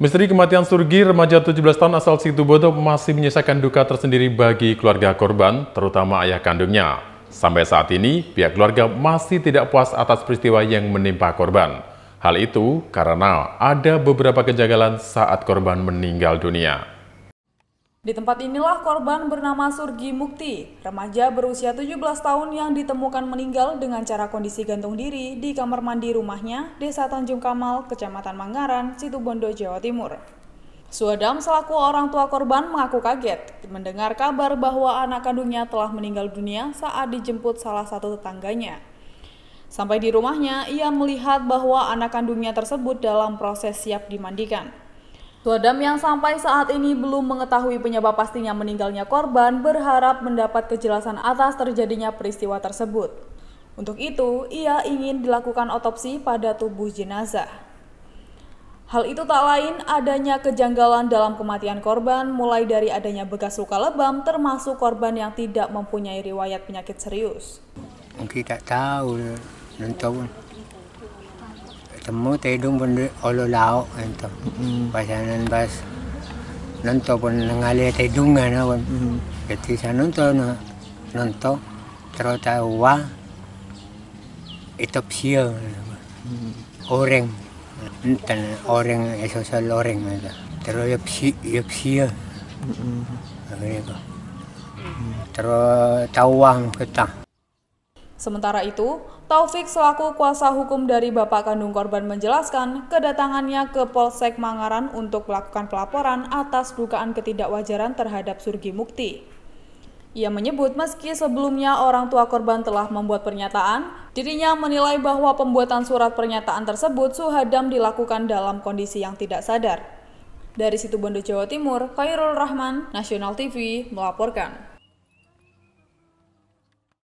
Misteri kematian Surgi, remaja 17 tahun asal Situbondo masih menyisakan duka tersendiri bagi keluarga korban, terutama ayah kandungnya. Sampai saat ini, pihak keluarga masih tidak puas atas peristiwa yang menimpa korban. Hal itu karena ada beberapa kejanggalan saat korban meninggal dunia. Di tempat inilah korban bernama Surgi Mukti, remaja berusia 17 tahun yang ditemukan meninggal dengan cara kondisi gantung diri di kamar mandi rumahnya, Desa Tanjung Kamal, Kecamatan Manggaran, Situbondo, Jawa Timur. Suadam selaku orang tua korban mengaku kaget mendengar kabar bahwa anak kandungnya telah meninggal dunia saat dijemput salah satu tetangganya. Sampai di rumahnya, ia melihat bahwa anak kandungnya tersebut dalam proses siap dimandikan. Todam yang sampai saat ini belum mengetahui penyebab pastinya meninggalnya korban berharap mendapat kejelasan atas terjadinya peristiwa tersebut. Untuk itu, ia ingin dilakukan otopsi pada tubuh jenazah. Hal itu tak lain adanya kejanggalan dalam kematian korban mulai dari adanya bekas luka lebam termasuk korban yang tidak mempunyai riwayat penyakit serius. Mungkin tak tahu, belum tahu temu tidong pun olo lao ento gitu. pasanan pas nonto pun nangale tidong ana ya, pun jadi sa nonto na nonto terota wa itop siya gitu. orang entan orang esosal orang ito gitu. terus ya si yop siya Terus tawang kita. Sementara itu, Taufik selaku kuasa hukum dari bapak kandung korban menjelaskan kedatangannya ke Polsek Mangaran untuk melakukan pelaporan atas dugaan ketidakwajaran terhadap Surgi Mukti. Ia menyebut meski sebelumnya orang tua korban telah membuat pernyataan, dirinya menilai bahwa pembuatan surat pernyataan tersebut suhadam dilakukan dalam kondisi yang tidak sadar. Dari Situbondo, Jawa Timur, Khairul Rahman, Nasional TV, melaporkan.